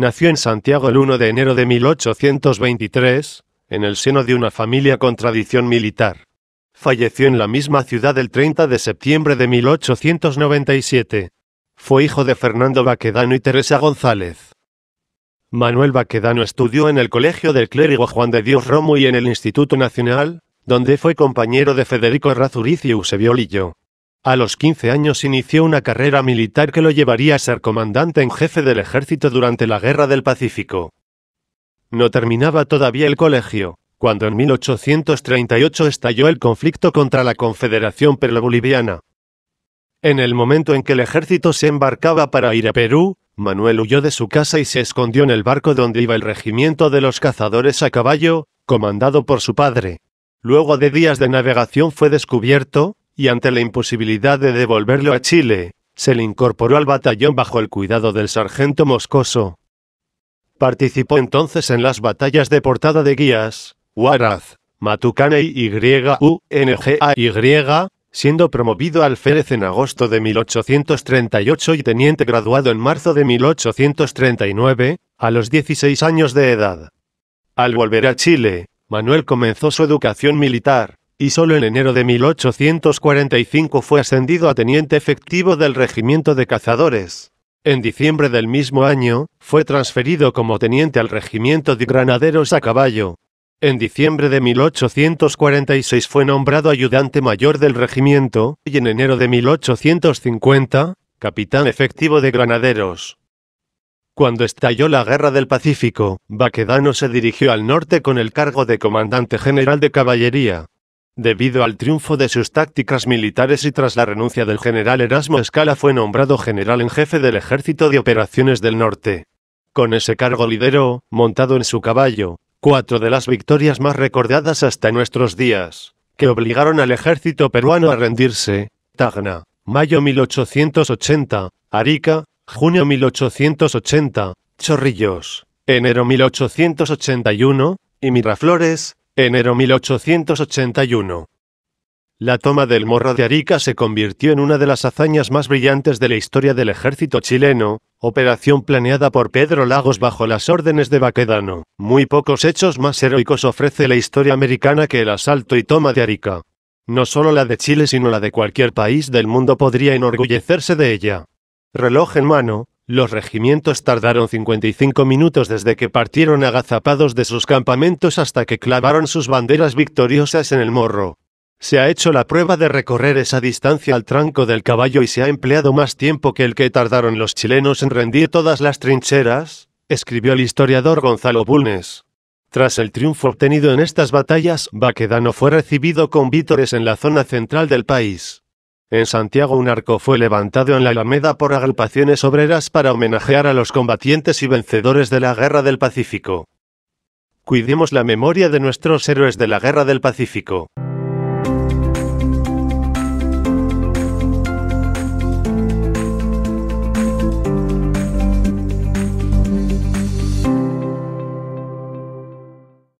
Nació en Santiago el 1 de enero de 1823, en el seno de una familia con tradición militar. Falleció en la misma ciudad el 30 de septiembre de 1897. Fue hijo de Fernando Baquedano y Teresa González. Manuel Baquedano estudió en el Colegio del Clérigo Juan de Dios Romo y en el Instituto Nacional, donde fue compañero de Federico Razuriz y Eusebio a los 15 años inició una carrera militar que lo llevaría a ser comandante en jefe del ejército durante la Guerra del Pacífico. No terminaba todavía el colegio, cuando en 1838 estalló el conflicto contra la Confederación Perlo-Boliviana. En el momento en que el ejército se embarcaba para ir a Perú, Manuel huyó de su casa y se escondió en el barco donde iba el regimiento de los cazadores a caballo, comandado por su padre. Luego de días de navegación fue descubierto, y ante la imposibilidad de devolverlo a Chile, se le incorporó al batallón bajo el cuidado del sargento Moscoso. Participó entonces en las batallas de Portada de Guías, Huaraz, Matucana y YUNGAY, siendo promovido al Férez en agosto de 1838 y teniente graduado en marzo de 1839, a los 16 años de edad. Al volver a Chile, Manuel comenzó su educación militar, y solo en enero de 1845 fue ascendido a teniente efectivo del Regimiento de Cazadores. En diciembre del mismo año, fue transferido como teniente al Regimiento de Granaderos a Caballo. En diciembre de 1846 fue nombrado ayudante mayor del regimiento, y en enero de 1850, capitán efectivo de Granaderos. Cuando estalló la Guerra del Pacífico, Baquedano se dirigió al norte con el cargo de comandante general de caballería. Debido al triunfo de sus tácticas militares y tras la renuncia del general Erasmo Escala fue nombrado general en jefe del Ejército de Operaciones del Norte. Con ese cargo lideró, montado en su caballo, cuatro de las victorias más recordadas hasta nuestros días, que obligaron al ejército peruano a rendirse, Tacna, mayo 1880, Arica, junio 1880, Chorrillos, enero 1881, y Miraflores, Enero 1881. La toma del Morro de Arica se convirtió en una de las hazañas más brillantes de la historia del ejército chileno, operación planeada por Pedro Lagos bajo las órdenes de Baquedano. Muy pocos hechos más heroicos ofrece la historia americana que el asalto y toma de Arica. No solo la de Chile sino la de cualquier país del mundo podría enorgullecerse de ella. Reloj en mano, los regimientos tardaron 55 minutos desde que partieron agazapados de sus campamentos hasta que clavaron sus banderas victoriosas en el morro. Se ha hecho la prueba de recorrer esa distancia al tranco del caballo y se ha empleado más tiempo que el que tardaron los chilenos en rendir todas las trincheras, escribió el historiador Gonzalo Bulnes. Tras el triunfo obtenido en estas batallas, Baquedano fue recibido con vítores en la zona central del país. En Santiago un arco fue levantado en la Alameda por agrupaciones obreras para homenajear a los combatientes y vencedores de la Guerra del Pacífico. Cuidemos la memoria de nuestros héroes de la Guerra del Pacífico.